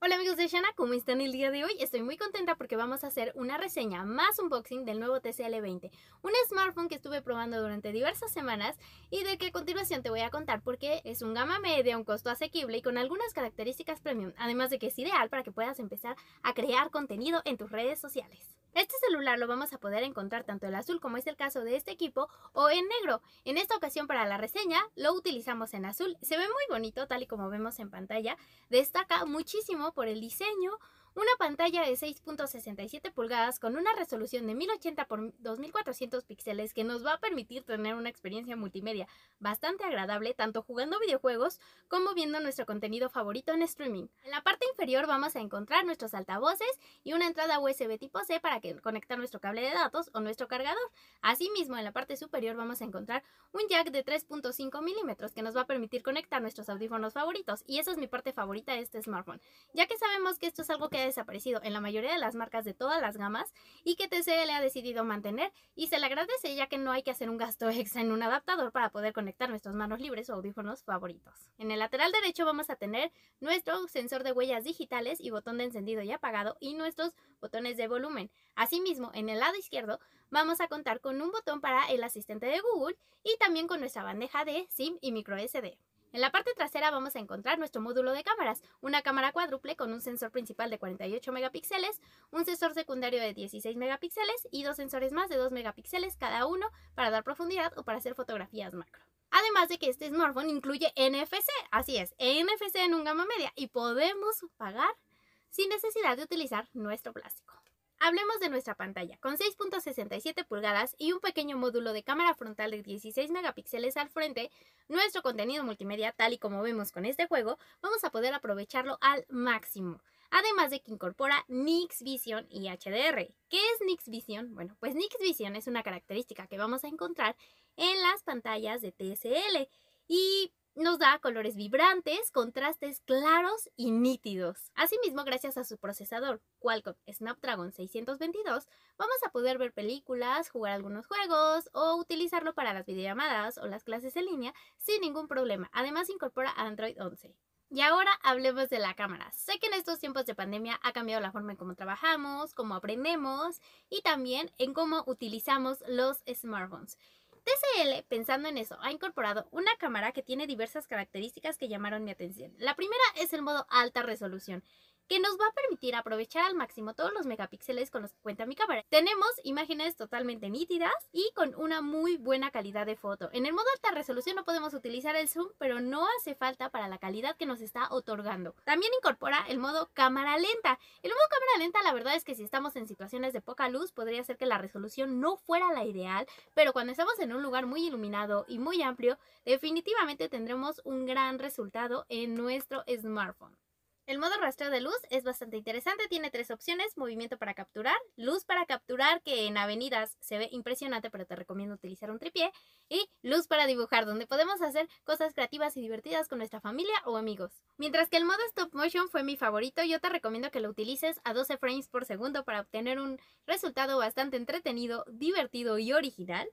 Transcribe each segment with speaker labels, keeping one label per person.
Speaker 1: Hola amigos de Shana, ¿cómo están el día de hoy? Estoy muy contenta porque vamos a hacer una reseña más unboxing del nuevo TCL20, un smartphone que estuve probando durante diversas semanas y de que a continuación te voy a contar porque es un gama media, un costo asequible y con algunas características premium, además de que es ideal para que puedas empezar a crear contenido en tus redes sociales. Este celular lo vamos a poder encontrar tanto en azul como es el caso de este equipo o en negro. En esta ocasión para la reseña lo utilizamos en azul. Se ve muy bonito tal y como vemos en pantalla. Destaca muchísimo por el diseño, una pantalla de 6.67 pulgadas con una resolución de 1080 x 2400 píxeles que nos va a permitir tener una experiencia multimedia bastante agradable tanto jugando videojuegos como viendo nuestro contenido favorito en streaming. En la parte inferior vamos a encontrar nuestros altavoces y una entrada USB tipo C para que conectar nuestro cable de datos o nuestro cargador. Asimismo, en la parte superior vamos a encontrar un jack de 3.5 milímetros que nos va a permitir conectar nuestros audífonos favoritos y esa es mi parte favorita de este smartphone, ya que sabemos que esto es algo que desaparecido en la mayoría de las marcas de todas las gamas y que TCL ha decidido mantener y se le agradece ya que no hay que hacer un gasto extra en un adaptador para poder conectar nuestros manos libres o audífonos favoritos. En el lateral derecho vamos a tener nuestro sensor de huellas digitales y botón de encendido y apagado y nuestros botones de volumen. Asimismo, en el lado izquierdo vamos a contar con un botón para el asistente de Google y también con nuestra bandeja de SIM y micro SD. En la parte trasera vamos a encontrar nuestro módulo de cámaras, una cámara cuádruple con un sensor principal de 48 megapíxeles, un sensor secundario de 16 megapíxeles y dos sensores más de 2 megapíxeles cada uno para dar profundidad o para hacer fotografías macro. Además de que este smartphone incluye NFC, así es, NFC en un gama media y podemos pagar sin necesidad de utilizar nuestro plástico. Hablemos de nuestra pantalla. Con 6.67 pulgadas y un pequeño módulo de cámara frontal de 16 megapíxeles al frente, nuestro contenido multimedia, tal y como vemos con este juego, vamos a poder aprovecharlo al máximo. Además de que incorpora Nix Vision y HDR. ¿Qué es Nix Vision? Bueno, pues Nix Vision es una característica que vamos a encontrar en las pantallas de TSL. Y nos da colores vibrantes, contrastes claros y nítidos. Asimismo, gracias a su procesador Qualcomm Snapdragon 622, vamos a poder ver películas, jugar algunos juegos o utilizarlo para las videollamadas o las clases en línea sin ningún problema. Además, incorpora Android 11. Y ahora hablemos de la cámara. Sé que en estos tiempos de pandemia ha cambiado la forma en cómo trabajamos, cómo aprendemos y también en cómo utilizamos los smartphones. TCL, pensando en eso, ha incorporado una cámara que tiene diversas características que llamaron mi atención. La primera es el modo alta resolución, que nos va a permitir aprovechar al máximo todos los megapíxeles con los que cuenta mi cámara. Tenemos imágenes totalmente nítidas y con una muy buena calidad de foto. En el modo alta resolución no podemos utilizar el zoom, pero no hace falta para la calidad que nos está otorgando. También incorpora el modo cámara lenta. El modo cámara lenta la verdad es que si estamos en situaciones de poca luz podría ser que la resolución no fuera la ideal, pero cuando estamos en un lugar muy iluminado y muy amplio, definitivamente tendremos un gran resultado en nuestro smartphone. El modo rastreo de luz es bastante interesante, tiene tres opciones, movimiento para capturar, luz para capturar, que en avenidas se ve impresionante, pero te recomiendo utilizar un tripié, y luz para dibujar, donde podemos hacer cosas creativas y divertidas con nuestra familia o amigos. Mientras que el modo stop motion fue mi favorito, yo te recomiendo que lo utilices a 12 frames por segundo para obtener un resultado bastante entretenido, divertido y original.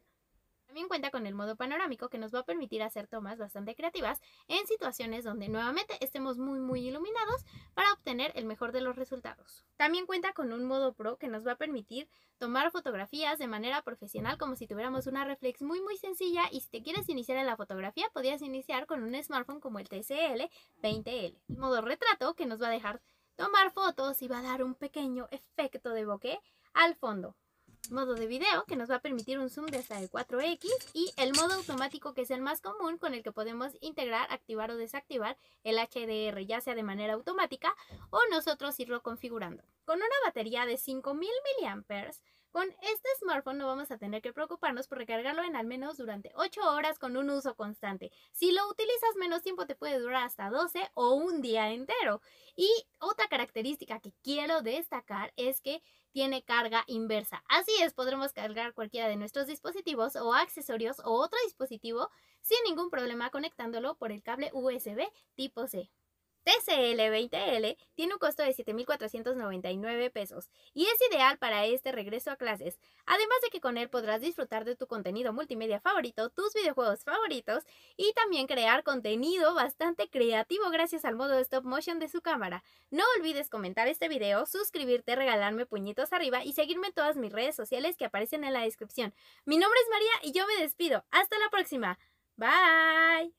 Speaker 1: También cuenta con el modo panorámico que nos va a permitir hacer tomas bastante creativas en situaciones donde nuevamente estemos muy muy iluminados para obtener el mejor de los resultados. También cuenta con un modo pro que nos va a permitir tomar fotografías de manera profesional como si tuviéramos una reflex muy muy sencilla y si te quieres iniciar en la fotografía podías iniciar con un smartphone como el TCL 20L. El modo retrato que nos va a dejar tomar fotos y va a dar un pequeño efecto de bokeh al fondo modo de video que nos va a permitir un zoom de hasta el 4x y el modo automático que es el más común con el que podemos integrar, activar o desactivar el HDR ya sea de manera automática o nosotros irlo configurando. Con una batería de 5000 mAh con este smartphone no vamos a tener que preocuparnos por recargarlo en al menos durante 8 horas con un uso constante. Si lo utilizas menos tiempo te puede durar hasta 12 o un día entero. Y otra característica que quiero destacar es que tiene carga inversa. Así es, podremos cargar cualquiera de nuestros dispositivos o accesorios o otro dispositivo sin ningún problema conectándolo por el cable USB tipo C. TCL20L tiene un costo de 7.499 pesos y es ideal para este regreso a clases, además de que con él podrás disfrutar de tu contenido multimedia favorito, tus videojuegos favoritos y también crear contenido bastante creativo gracias al modo stop motion de su cámara. No olvides comentar este video, suscribirte, regalarme puñitos arriba y seguirme en todas mis redes sociales que aparecen en la descripción. Mi nombre es María y yo me despido. Hasta la próxima. Bye.